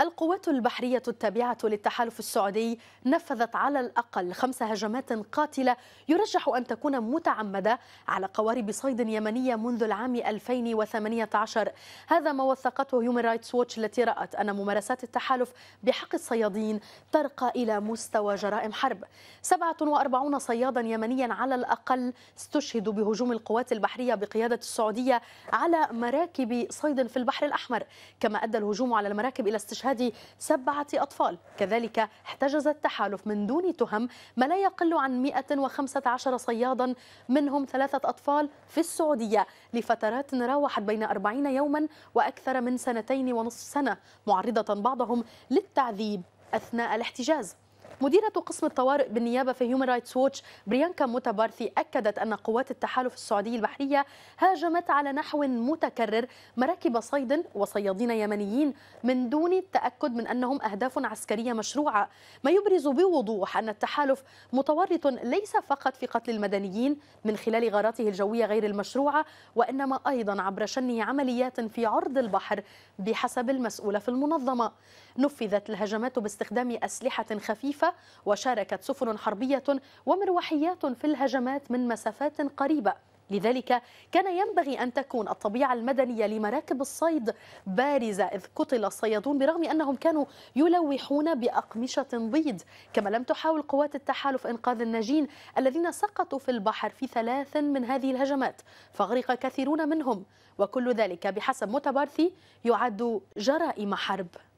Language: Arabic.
القوات البحرية التابعة للتحالف السعودي نفذت على الأقل خمس هجمات قاتلة يرجح أن تكون متعمدة على قوارب صيد يمنية منذ العام 2018 هذا ما وثقته هيومن رايتس ووتش التي رأت أن ممارسات التحالف بحق الصيادين ترقى إلى مستوى جرائم حرب 47 صيادا يمنيا على الأقل استشهدوا بهجوم القوات البحرية بقيادة السعودية على مراكب صيد في البحر الأحمر كما أدى الهجوم على المراكب إلى استشهاد باجتهاد سبعة أطفال كذلك احتجز التحالف من دون تهم ما لا يقل عن 115 صيادا منهم ثلاثة أطفال في السعودية لفترات راوحت بين 40 يوما وأكثر من سنتين ونصف سنة معرضة بعضهم للتعذيب أثناء الاحتجاز مديرة قسم الطوارئ بالنيابة في هيومن رايتس ووتش بريانكا متبارثي أكدت أن قوات التحالف السعودي البحرية هاجمت على نحو متكرر مراكب صيد وصيادين يمنيين من دون التأكد من أنهم أهداف عسكرية مشروعة ما يبرز بوضوح أن التحالف متورط ليس فقط في قتل المدنيين من خلال غاراته الجوية غير المشروعة وإنما أيضا عبر شنه عمليات في عرض البحر بحسب المسؤولة في المنظمة نفذت الهجمات باستخدام أسلحة خفيفة وشاركت سفن حربية ومروحيات في الهجمات من مسافات قريبة لذلك كان ينبغي أن تكون الطبيعة المدنية لمراكب الصيد بارزة إذ قتل الصيادون برغم أنهم كانوا يلوحون بأقمشة بيض كما لم تحاول قوات التحالف إنقاذ الناجين الذين سقطوا في البحر في ثلاث من هذه الهجمات فغرق كثيرون منهم وكل ذلك بحسب متبارثي يعد جرائم حرب